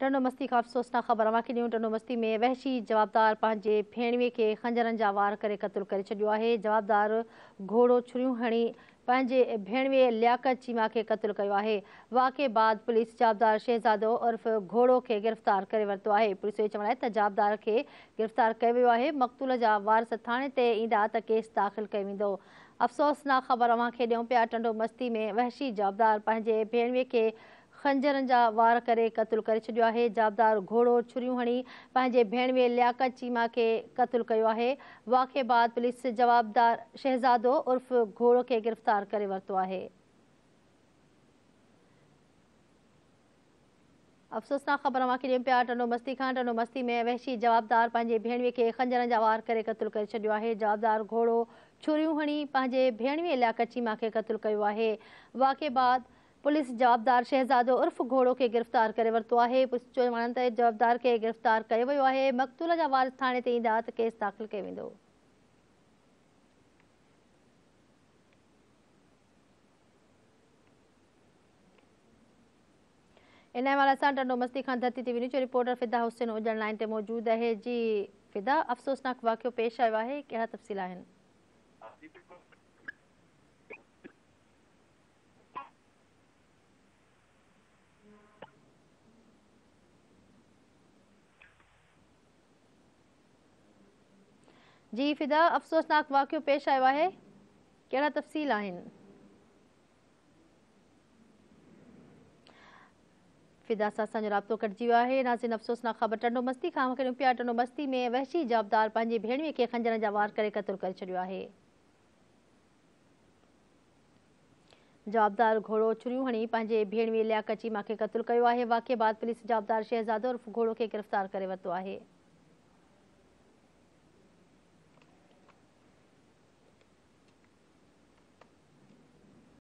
टंडो मस्ती का अफ़सोसनाक ख़बर अवे ॾियूं टंडो मस्ती में वहशी जवाबदार पंहिंजे भेणवीअ खे खंजरनि जा वार करे क़तलु करे छॾियो जवाबदार घोड़ो छुरियूं हणी पंहिंजे भेणवीअ लियाकत चीमा के कत्ल किया है वाके बाद पुलिस जवाबदार शहज़ादो उर्फ़ घोड़ो के गिरफ़्तार कर वरितो है पुलिस जो चवणु आहे जवाबदार खे गिरफ़्तार कयो वियो आहे मक़तूल जा वारस थाणे ते ईंदा त केस दाख़िल किया वेंदो अफ़सोसनाक ख़बर अवे खे ॾियूं टंडो मस्ती में वहशी जवाबदार पंहिंजे भेणवीअ के खंजरन जा वार करे कत्ल करे छॾियो आहे जाबदार घोड़ो छुरी हणी पंहिंजे में लियाकत चीमा के कत्ल कयो आहे वाक़े बाद पुलिस जवाबदार शहज़ादो उर्फ़ घोड़ो के गिरफ़्तार करे वरतो आहे अफ़सोसनाक ख़बर अव्हांखे ॾियूं पा टनो मस्ती का टनो मस्ती में वहशी जवाबदार पंहिंजे भेणवी के खंजरनि जा वार करे कत्ल कर छोड़ो है जवाबदार घोड़ो छुरी हणी पंहिंजे भेणवी लाइ कची के कत्ल किया है आहे वाक़े बाद पुलिस जवाबदार शहज़ादो उर्फ घोड़ो खे गिरफ़्तार करे वरितो आहे जवाबदार खे गिरफ़्तार कयो वियो आहे मकतूल ते ईंदा त केस दाख़िल कयो वेंदो हुसैन ओडर लाइन ते मौजूदु आहे पेश आयो आहे कहिड़ा जी फिदा अफ़सोसनाक वाक़ियो पेश आयो आहे कहिड़ा तफ़सील आहिनि फिदा सां असांजो राब्तो कटिजी वियो आहे नाज़िन अफ़सोसनाक ख़बर टंडो मस्ती खां टंडो मस्ती में वहशी जवाबदार पंहिंजी भेणवीअ खे खंजर जा वार करे कतलु करे छॾियो आहे जवाबदार घोड़ो छुरियूं हणी पंहिंजे भेणवी लिया कचीमा खे कतलु कयो आहे वाक़ि बाद पुलिस जवाबदार शहज़ादु घोड़ो खे गिरफ़्तार करे वरितो आहे